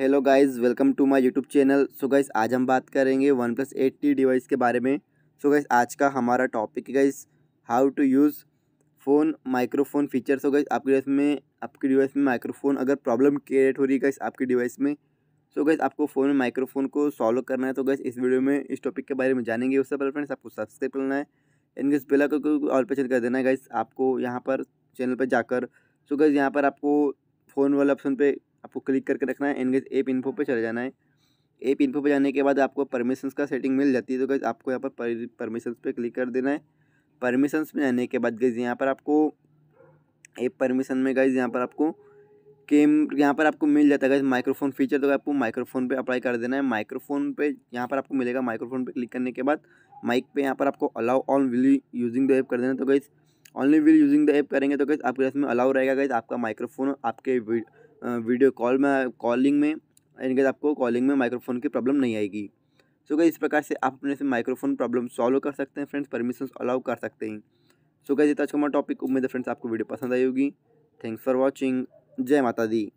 hello guys welcome to my YouTube channel so guys आज हम बात करेंगे OnePlus eight T device के बारे में सो so गाइस आज का हमारा टॉपिक है guys how to use phone microphone feature so guys आपके डिवाइस में आपके डिवाइस में माइक्रोफोन अगर प्रॉब्लम क्रिएट हो रही है गाइस आपके डिवाइस में सो so गाइस आपको फ़ोन में माइक्रोफोन को सॉल्व करना है तो गाइस इस वीडियो में इस टॉपिक के बारे में जानेंगे उससे पहले फ्रेंड्स आपको सब्सक्राइब करना है इनकेस बेला को ऑल पे कर देना है गाइस आपको यहाँ पर चैनल पर जाकर सो गाइस यहाँ पर आपको फ़ोन वाले ऑप्शन पर आपको क्लिक करके रखना है एनगेज एप इन्फो पर चले जाना है एप इन्फो पे जाने के बाद आपको परमिशंस का सेटिंग मिल जाती है तो गैस आपको यहाँ पर परमिशंस पे क्लिक कर देना है परमिशंस में जाने के बाद गैस यहाँ पर आपको एप परमिशन में गैस यहाँ पर आपको केम यहाँ पर आपको मिल जाता है गैस माइक्रोफोन फीचर तो आपको माइक्रोफोन पे अप्लाई कर देना है माइक्रोफोन पे यहाँ पर आपको मिलेगा माइक्रोफोन पे क्लिक करने के बाद माइक पे यहाँ पर आपको allow on will using the app कर देना तो guys only will using the app करेंगे तो गैस आपके इसमें अलाउ रहेगा गैस आपका माइक्रोफोन आपके वीडियो कॉल में कॉलिंग में इनकेस आपको कॉलिंग में माइक्रोफोन की प्रॉब्लम नहीं आएगी सो गई इस प्रकार से आप अपने से माइक्रोफोन प्रॉब्लम सॉल्व कर सकते हैं फ्रेंड्स परमिशन अलाउ कर सकते हैं सो गई जितना अच्छा टॉपिक उम्मीद है फ्रेंड्स आपको वीडियो पसंद आई होगी थैंक्स फॉर वॉचिंग जय माता दी